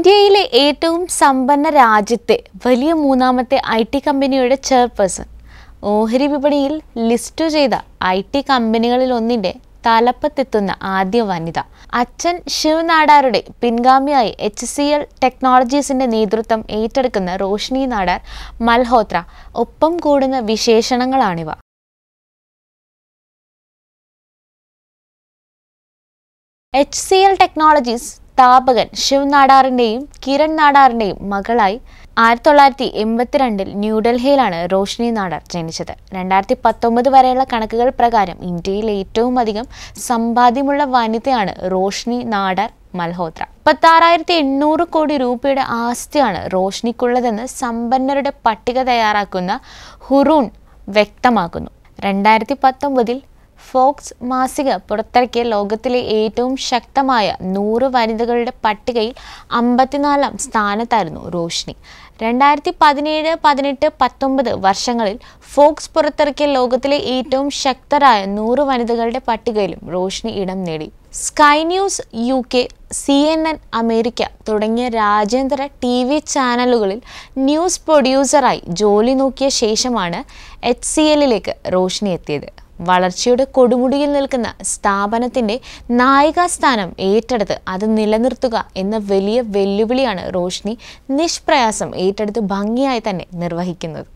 ഇന്ത്യയിലെ ഏറ്റവും സമ്പന്ന രാജ്യത്തെ വലിയ മൂന്നാമത്തെ ഐ ടി കമ്പനിയുടെ ചെയർപേഴ്സൺ ഓഹരി വിപണിയിൽ ലിസ്റ്റു ചെയ്ത ഐ ടി കമ്പനികളിൽ ഒന്നിൻ്റെ തലപ്പത്തെത്തുന്ന ആദ്യ വനിത അച്ഛൻ ശിവനാടാരുടെ പിൻഗാമിയായി എച്ച് സി എൽ ടെക്നോളജീസിൻ്റെ നേതൃത്വം ഏറ്റെടുക്കുന്ന റോഷിനി നാടാർ മൽഹോത്ര ഒപ്പം കൂടുന്ന വിശേഷണങ്ങളാണിവ എച്ച് സി എൽ ടെക്നോളജീസ് സ്ഥാപകൻ ശിവ് നാടാറിന്റെയും കിരൺ നാടാറിന്റെയും മകളായി ആയിരത്തി തൊള്ളായിരത്തി എൺപത്തിരണ്ടിൽ ന്യൂഡൽഹിയിലാണ് റോഷിനി നാടാർ ജനിച്ചത് രണ്ടായിരത്തി പത്തൊമ്പത് വരെയുള്ള കണക്കുകൾ പ്രകാരം ഇന്ത്യയിൽ ഏറ്റവും അധികം സമ്പാദ്യമുള്ള വനിതയാണ് റോഷിനി നാടാർ മൽഹോത്ര പത്താറായിരത്തി എണ്ണൂറ് കോടി രൂപയുടെ ആസ്തിയാണ് റോഷിനിക്കുള്ളതെന്ന് സമ്പന്നരുടെ പട്ടിക തയ്യാറാക്കുന്ന ഹുറൂൺ വ്യക്തമാക്കുന്നു രണ്ടായിരത്തി പത്തൊമ്പതിൽ ഫോക്സ് മാസിക പുറത്തിറക്കിയ ലോകത്തിലെ ഏറ്റവും ശക്തമായ നൂറ് വനിതകളുടെ പട്ടികയിൽ അമ്പത്തിനാലാം സ്ഥാനത്തായിരുന്നു റോഷ്നി രണ്ടായിരത്തി പതിനേഴ് പതിനെട്ട് പത്തൊമ്പത് വർഷങ്ങളിൽ ഫോക്സ് പുറത്തിറക്കിയ ലോകത്തിലെ ഏറ്റവും ശക്തരായ നൂറ് വനിതകളുടെ പട്ടികയിലും റോഷ്നി ഇടം നേടി sky news U K C N N America തുടങ്ങിയ രാജ്യാന്തര ടി വി ചാനലുകളിൽ ന്യൂസ് പ്രൊഡ്യൂസറായി ജോലി നോക്കിയ ശേഷമാണ് എച്ച് സി എല്ലിലേക്ക് റോഷ്നി എത്തിയത് വളർച്ചയുടെ കൊടുമുടിയിൽ നിൽക്കുന്ന സ്ഥാപനത്തിൻ്റെ നായികാസ്ഥാനം ഏറ്റെടുത്ത് അത് നിലനിർത്തുക എന്ന വലിയ വെല്ലുവിളിയാണ് റോഷ്നി നിഷ്പ്രയാസം ഏറ്റെടുത്ത് ഭംഗിയായി തന്നെ നിർവഹിക്കുന്നത്